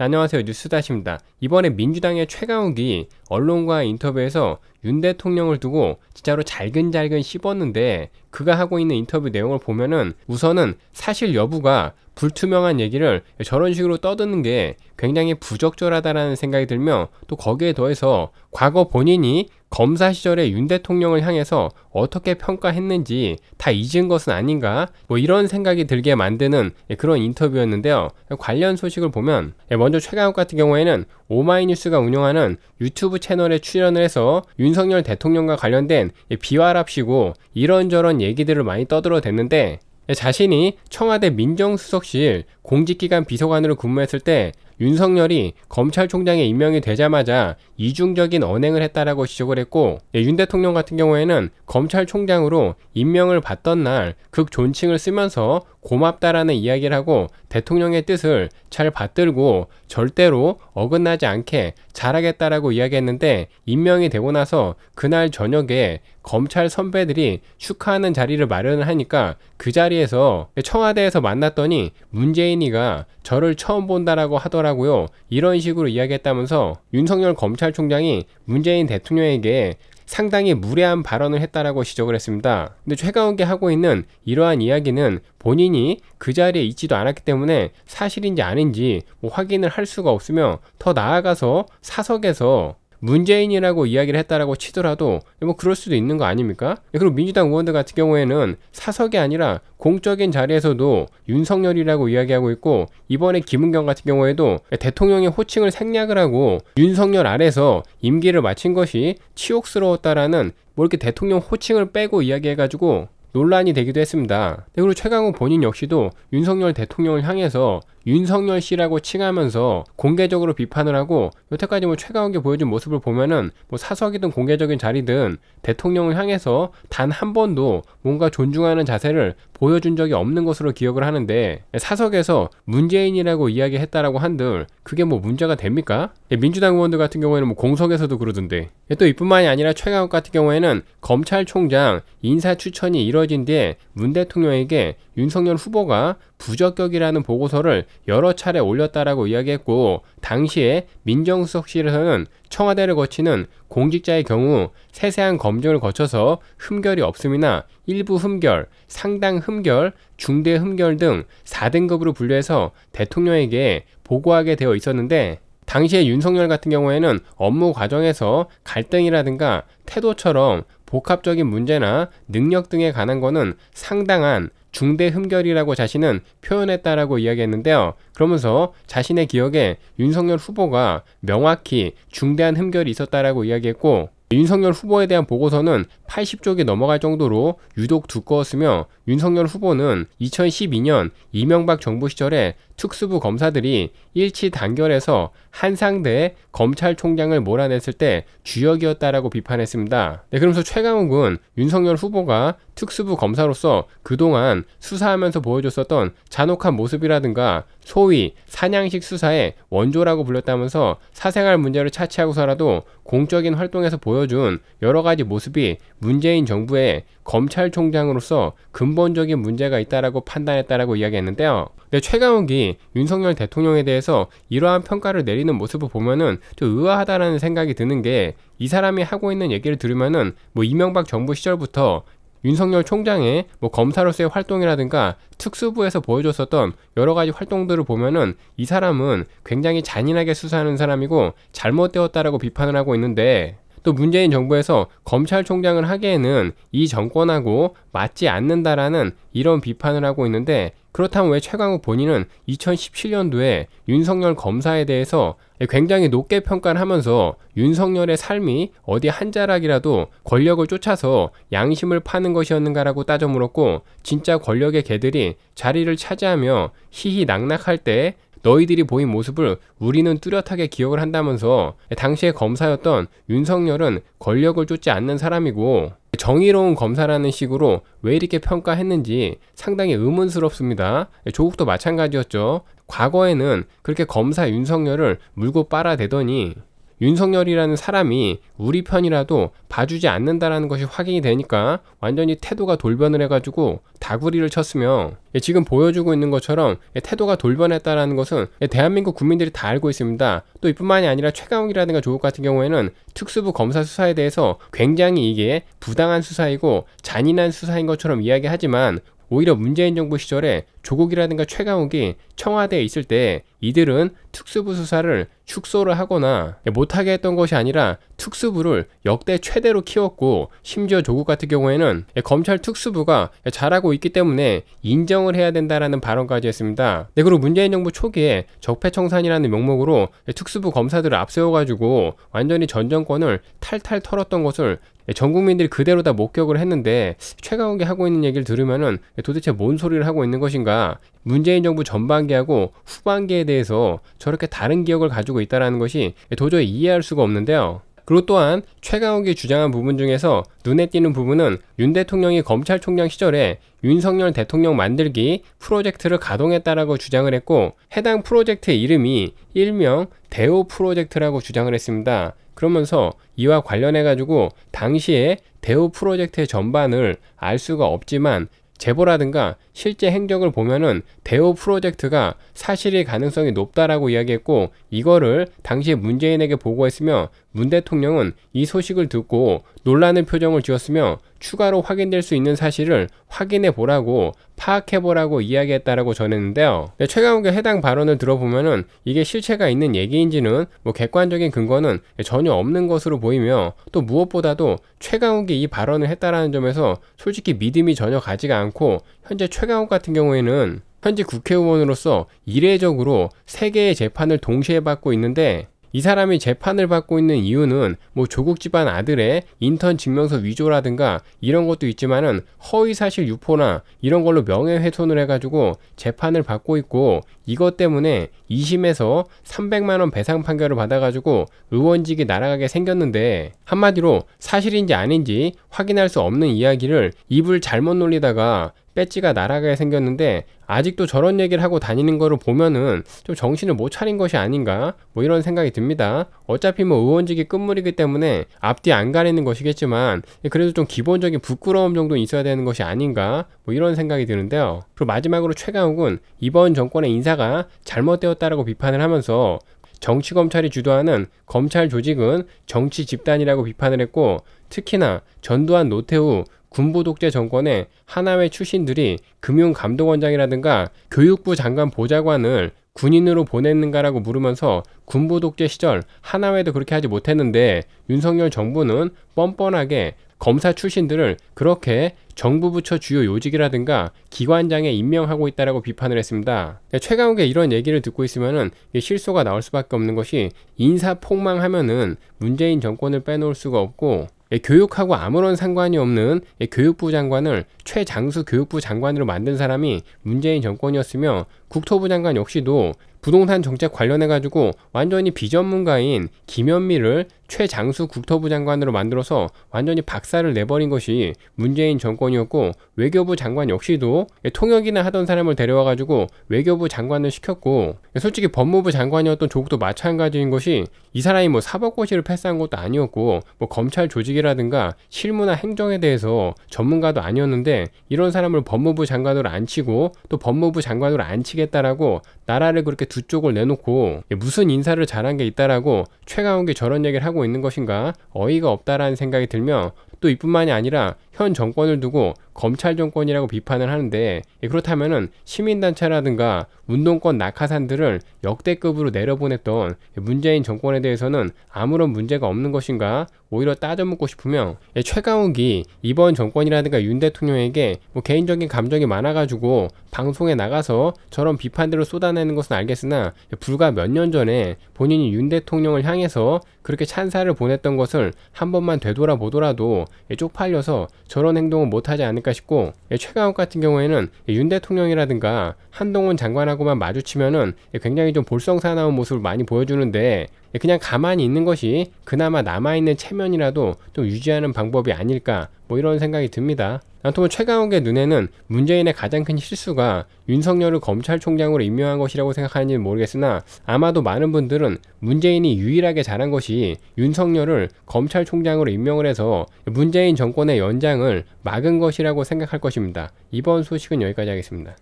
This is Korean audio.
안녕하세요. 뉴스다시입니다. 이번에 민주당의 최강욱이 언론과 인터뷰에서 윤 대통령을 두고 진짜로 잘근잘근 씹었는데 그가 하고 있는 인터뷰 내용을 보면은 우선은 사실 여부가 불투명한 얘기를 저런 식으로 떠드는 게 굉장히 부적절하다라는 생각이 들며 또 거기에 더해서 과거 본인이 검사 시절에 윤 대통령을 향해서 어떻게 평가했는지 다 잊은 것은 아닌가 뭐 이런 생각이 들게 만드는 예, 그런 인터뷰였는데요. 관련 소식을 보면 예, 먼저 최강욱 같은 경우에는 오마이뉴스가 운영하는 유튜브 채널에 출연을 해서 윤석열 대통령과 관련된 예, 비활랍시고 이런저런 얘기들을 많이 떠들어 댔는데 자신이 청와대 민정수석실 공직기관 비서관으로 근무했을 때 윤석열이 검찰총장에 임명이 되자마자 이중적인 언행을 했다라고 지적을 했고 예, 윤 대통령 같은 경우에는 검찰총장으로 임명을 받던 날 극존칭을 쓰면서 고맙다라는 이야기를 하고 대통령의 뜻을 잘 받들고 절대로 어긋나지 않게 잘하겠다라고 이야기했는데 임명이 되고 나서 그날 저녁에 검찰 선배들이 축하하는 자리를 마련을 하니까 그 자리에서 청와대에서 만났더니 문재인이가 저를 처음 본다라고 하더라 하라고요. 이런 식으로 이야기했다면서 윤석열 검찰총장이 문재인 대통령에게 상당히 무례한 발언을 했다라고 지적을 했습니다. 근데 최가욱이 하고 있는 이러한 이야기는 본인이 그 자리에 있지도 않았기 때문에 사실인지 아닌지 뭐 확인을 할 수가 없으며 더 나아가서 사석에서 문재인이라고 이야기를 했다라고 치더라도 뭐 그럴 수도 있는 거 아닙니까? 예, 그리고 민주당 의원들 같은 경우에는 사석이 아니라 공적인 자리에서도 윤석열이라고 이야기하고 있고 이번에 김은경 같은 경우에도 대통령의 호칭을 생략을 하고 윤석열 아래서 임기를 마친 것이 치욕스러웠다라는 뭐 이렇게 대통령 호칭을 빼고 이야기해가지고 논란이 되기도 했습니다. 그리고 최강욱 본인 역시도 윤석열 대통령을 향해서 윤석열 씨라고 칭하면서 공개적으로 비판을 하고 여태까지 뭐 최강욱이 보여준 모습을 보면은 뭐 사석이든 공개적인 자리든 대통령을 향해서 단 한 번도 뭔가 존중하는 자세를 보여준 적이 없는 것으로 기억을 하는데 사석에서 문재인이라고 이야기했다라고 한들 그게 뭐 문제가 됩니까? 예, 민주당 의원들 같은 경우에는 뭐 공석에서도 그러던데 예, 또 이뿐만이 아니라 최강욱 같은 경우에는 검찰총장 인사 추천이 이뤄진 뒤에 문 대통령에게 윤석열 후보가 부적격이라는 보고서를 여러 차례 올렸다라고 이야기했고 당시에 민정수석실에서는 청와대를 거치는 공직자의 경우 세세한 검증을 거쳐서 흠결이 없음이나 일부 흠결, 상당 흠결, 중대 흠결 등 4등급으로 분류해서 대통령에게 보고하게 되어 있었는데 당시에 윤석열 같은 경우에는 업무 과정에서 갈등이라든가 태도처럼 복합적인 문제나 능력 등에 관한 거는 상당한 중대 흠결이라고 자신은 표현했다라고 이야기했는데요. 그러면서 자신의 기억에 윤석열 후보가 명확히 중대한 흠결이 있었다라고 이야기했고 윤석열 후보에 대한 보고서는 80쪽이 넘어갈 정도로 유독 두꺼웠으며 윤석열 후보는 2012년 이명박 정부 시절에 특수부 검사들이 일치 단결해서 한상대의 검찰총장을 몰아냈을 때 주역이었다라고 비판했습니다. 네, 그러면서 최강욱은 윤석열 후보가 특수부 검사로서 그동안 수사하면서 보여줬었던 잔혹한 모습이라든가 소위 사냥식 수사의 원조라고 불렸다면서 사생활 문제를 차치하고서라도 공적인 활동에서 보여준 여러 가지 모습이 문재인 정부의 검찰총장으로서 근본적인 문제가 있다라고 판단했다라고 이야기했는데요. 근데 최강욱이 윤석열 대통령에 대해서 이러한 평가를 내리는 모습을 보면은 좀 의아하다라는 생각이 드는 게 이 사람이 하고 있는 얘기를 들으면은 뭐 이명박 정부 시절부터 윤석열 총장의 뭐 검사로서의 활동이라든가 특수부에서 보여줬었던 여러 가지 활동들을 보면은 이 사람은 굉장히 잔인하게 수사하는 사람이고 잘못되었다라고 비판을 하고 있는데 또 문재인 정부에서 검찰총장을 하기에는 이 정권하고 맞지 않는다라는 이런 비판을 하고 있는데 그렇다면 왜 최강욱 본인은 2017년도에 윤석열 검사에 대해서 굉장히 높게 평가를 하면서 윤석열의 삶이 어디 한 자락이라도 권력을 쫓아서 양심을 파는 것이었는가라고 따져 물었고 진짜 권력의 개들이 자리를 차지하며 희희낙낙할 때 너희들이 보인 모습을 우리는 뚜렷하게 기억을 한다면서 당시의 검사였던 윤석열은 권력을 쫓지 않는 사람이고 정의로운 검사라는 식으로 왜 이렇게 평가했는지 상당히 의문스럽습니다. 조국도 마찬가지였죠. 과거에는 그렇게 검사 윤석열을 물고 빨아대더니 윤석열이라는 사람이 우리 편이라도 봐주지 않는다라는 것이 확인이 되니까 완전히 태도가 돌변을 해가지고 다구리를 쳤으며 예, 지금 보여주고 있는 것처럼 예, 태도가 돌변했다라는 것은 예, 대한민국 국민들이 다 알고 있습니다. 또 이뿐만이 아니라 최강욱이라든가 조국 같은 경우에는 특수부 검사 수사에 대해서 굉장히 이게 부당한 수사이고 잔인한 수사인 것처럼 이야기하지만 오히려 문재인 정부 시절에 조국이라든가 최강욱이 청와대에 있을 때 이들은 특수부 수사를 축소를 하거나 못하게 했던 것이 아니라 특수부를 역대 최대로 키웠고 심지어 조국 같은 경우에는 검찰 특수부가 잘하고 있기 때문에 인정을 해야 된다라는 발언까지 했습니다. 네, 그리고 문재인 정부 초기에 적폐청산이라는 명목으로 특수부 검사들을 앞세워가지고 완전히 전 정권을 탈탈 털었던 것을 전 국민들이 그대로 다 목격을 했는데 최강욱이 하고 있는 얘기를 들으면은 도대체 뭔 소리를 하고 있는 것인가 문재인 정부 전반기하고 후반기에 대해서 저렇게 다른 기억을 가지고 있다는 것이 도저히 이해할 수가 없는데요. 그리고 또한 최강욱이 주장한 부분 중에서 눈에 띄는 부분은 윤 대통령이 검찰총장 시절에 윤석열 대통령 만들기 프로젝트를 가동했다라고 주장을 했고 해당 프로젝트의 이름이 일명 대우 프로젝트라고 주장을 했습니다. 그러면서 이와 관련해 가지고 당시에 대우 프로젝트의 전반을 알 수가 없지만 제보라든가 실제 행적을 보면은 대우 프로젝트가 사실일 가능성이 높다라고 이야기했고 이거를 당시 문재인에게 보고했으며 문 대통령은 이 소식을 듣고 놀라는 표정을 지었으며 추가로 확인될 수 있는 사실을 확인해 보라고 파악해 보라고 이야기했다라고 전했는데요. 네, 최강욱의 해당 발언을 들어보면은 이게 실체가 있는 얘기인지는 뭐 객관적인 근거는 전혀 없는 것으로 보이며 또 무엇보다도 최강욱이 이 발언을 했다라는 점에서 솔직히 믿음이 전혀 가지가 않고 현재 최강욱 같은 경우에는 현재 국회의원으로서 이례적으로 세 개의 재판을 동시에 받고 있는데 이 사람이 재판을 받고 있는 이유는 뭐 조국 집안 아들의 인턴 증명서 위조라든가 이런 것도 있지만은 허위사실 유포나 이런 걸로 명예훼손을 해가지고 재판을 받고 있고 이것 때문에 2심에서 300만원 배상 판결을 받아가지고 의원직이 날아가게 생겼는데 한마디로 사실인지 아닌지 확인할 수 없는 이야기를 입을 잘못 놀리다가 배지가 날아가게 생겼는데 아직도 저런 얘기를 하고 다니는 거를 보면은 좀 정신을 못 차린 것이 아닌가 뭐 이런 생각이 듭니다. 어차피 뭐 의원직이 끝물이기 때문에 앞뒤 안 가리는 것이겠지만 그래도 좀 기본적인 부끄러움 정도는 있어야 되는 것이 아닌가 뭐 이런 생각이 드는데요. 그리고 마지막으로 최강욱은 이번 정권의 인사가 잘못되었다라고 비판을 하면서 정치검찰이 주도하는 검찰 조직은 정치 집단이라고 비판을 했고 특히나 전두환 노태우 군부독재 정권의 하나회 출신들이 금융감독원장이라든가 교육부 장관 보좌관을 군인으로 보냈는가라고 물으면서 군부 독재 시절 하나회도 그렇게 하지 못했는데 윤석열 정부는 뻔뻔하게 검사 출신들을 그렇게 정부 부처 주요 요직이라든가 기관장에 임명하고 있다라고 비판을 했습니다. 그러니까 최강욱의 이런 얘기를 듣고 있으면은 실소가 나올 수밖에 없는 것이 인사 폭망하면은 문재인 정권을 빼놓을 수가 없고 예, 교육하고 아무런 상관이 없는 예, 교육부 장관을 최장수 교육부 장관으로 만든 사람이 문재인 정권이었으며 국토부 장관 역시도 부동산 정책 관련해 가지고 완전히 비전문가인 김현미를 최장수 국토부 장관으로 만들어서 완전히 박살을 내버린 것이 문재인 정권이었고 외교부 장관 역시도 통역이나 하던 사람을 데려와 가지고 외교부 장관을 시켰고 솔직히 법무부 장관이었던 조국도 마찬가지인 것이 이 사람이 뭐 사법고시를 패스한 것도 아니었고 뭐 검찰 조직이라든가 실무나 행정에 대해서 전문가도 아니었는데 이런 사람을 법무부 장관으로 앉히고 또 법무부 장관으로 앉히겠다라고 나라를 그렇게 두 쪽을 내놓고 무슨 인사를 잘한 게 있다라고 최강욱이 저런 얘기를 하고 하고 있는 것인가 어이가 없다라는 생각이 들며 또 이뿐만이 아니라 현 정권을 두고 검찰 정권이라고 비판을 하는데 예, 그렇다면은 시민단체라든가 운동권 낙하산들을 역대급으로 내려보냈던 문재인 정권에 대해서는 아무런 문제가 없는 것인가 오히려 따져묻고 싶으며 예, 최강욱이 이번 정권이라든가 윤 대통령에게 뭐 개인적인 감정이 많아가지고 방송에 나가서 저런 비판들을 쏟아내는 것은 알겠으나 예, 불과 몇 년 전에 본인이 윤 대통령을 향해서 그렇게 찬사를 보냈던 것을 한 번만 되돌아보더라도 쪽팔려서 저런 행동은 못하지 않을까 않을까 싶고 예, 최강욱 같은 경우에는 예, 윤 대통령이라든가 한동훈 장관하고만 마주치면은 예, 굉장히 좀 볼성사나운 모습을 많이 보여주는데 그냥 가만히 있는 것이 그나마 남아있는 체면이라도 좀 유지하는 방법이 아닐까 뭐 이런 생각이 듭니다. 남통은 최강욱의 눈에는 문재인의 가장 큰 실수가 윤석열을 검찰총장으로 임명한 것이라고 생각하는지는 모르겠으나 아마도 많은 분들은 문재인이 유일하게 잘한 것이 윤석열을 검찰총장으로 임명을 해서 문재인 정권의 연장을 막은 것이라고 생각할 것입니다. 이번 소식은 여기까지 하겠습니다.